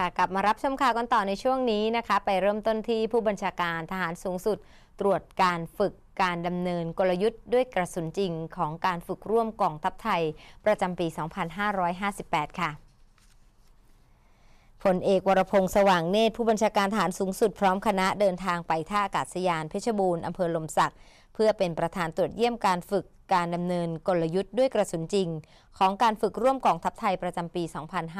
ค่ะกลับมารับชมข่าวกันต่อในช่วงนี้นะคะ ไปเริ่มต้นที่ผู้บัญชาการทหารสูงสุด ตรวจการฝึกการดำเนินกลยุทธ์ด้วยกระสุนจริงของการฝึกร่วมกองทัพไทย ประจำปี 2558 ค่ะผลเอกวรพงษ์สว่างเนตรผู้บัญชาการฐานสูงสุดพร้อมคณะเดินทางไปท่าอากาศยานเพชรบูรณ์อำเภอลมศักดิ์เพื่อเป็นประธานตรวจเยี่ยมการฝึกการดำเนินกลยุทธ์ด้วยกระสุนจริง ของการฝึกร่วมกองทัพไทยประจำปี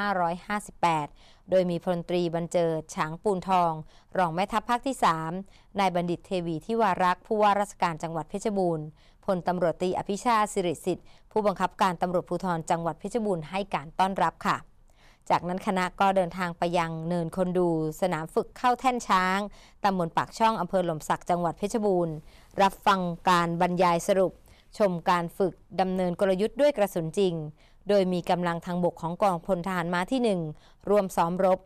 2558 โดยมีพลตรีบรรเจิดฉางปูนทอง รองแม่ทัพภาคที่3นายบัณฑิตเทวีที่วารักษ์ผู้ว่าราชการจังหวัดเพชรบูรณ์พลตำรวจตีอภิชาสิริสิทธิ์ผู้บังคับการตำรวจภูธร จังหวัดเพชรบูรณ์ให้การต้อนรับค่ะจากนั้นคณะก็เดินทางไปยังเนินคนดู สนามฝึกเข้าแท่นช้าง ตำบลปากช่องอำเภอหล่มสักจังหวัดเพชรบูรณ์ รับฟังการบรรยายสรุป ชมการฝึก ดำเนินกลยุทธ์ด้วยกระสุนจริง โดยมีกำลังทางบกของกองพลทหารม้าที่ 1 ร่วมซ้อมรบ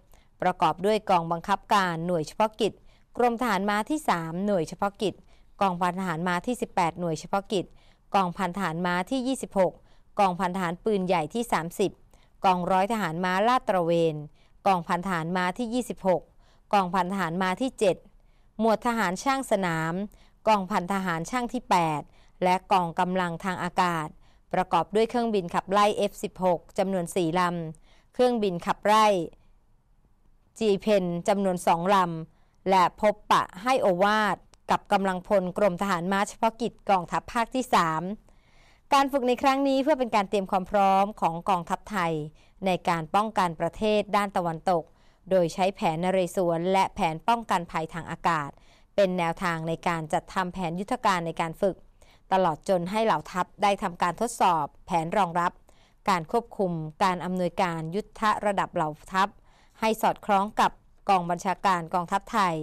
ประกอบด้วยกองบังคับการหน่วยเฉพาะกิจ กรมทหารม้าที่ 3 หน่วยเฉพาะกิจ กองพันทหารม้าที่ 18 หน่วยเฉพาะกิจกองพันทหารม้าที่ 26กองพันทหารปืนใหญ่ที่ 30กองร้อยทหารม้าลาดตระเวนกองพันทหารม้าที่26กองพันทหารม้าที่ 7 หมวดทหารช่างสนาม กองพันทหารช่างที่ 8 และกองกำลังทางอากาศ ประกอบด้วยเครื่องบินขับไล่ F16 จำนวน4ลำเครื่องบินขับไล่จีเพนจำนวน2ลำและพบปะให้อวาดกับกำลังพลกรมทหารม้าเฉพาะกิจกองทัพภาคที่ 3การฝึกในครั้งนี้เพื่อเป็นการเตรียมความพร้อมของกองทัพไทย ในการป้องกันประเทศด้านตะวันตก โดยใช้แผนนเรศวร และแผนป้องกันภัยทางอากาศ เป็นแนวทางในการจัดทำแผนยุทธการในการฝึก ตลอดจนให้เหล่าทัพได้ทำการทดสอบแผนรองรับ การควบคุมการอำนวยการยุทธระดับเหล่าทัพ ให้สอดคล้องกับกองบัญชาการกองทัพไทย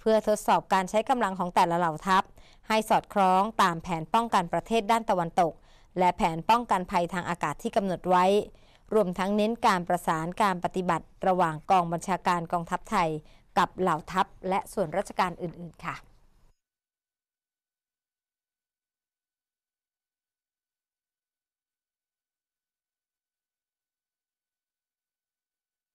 เพื่อทดสอบการใช้กำลังของแต่ละเหล่าทัพ ให้สอดคล้องตามแผนป้องกันประเทศด้านตะวันตกและแผนป้องกันภัยทางอากาศที่กำหนดไว้ รวมทั้งเน้นการประสานการปฏิบัติระหว่างกองบัญชาการกองทัพไทย กับเหล่าทัพและส่วนราชการอื่น ๆค่ะ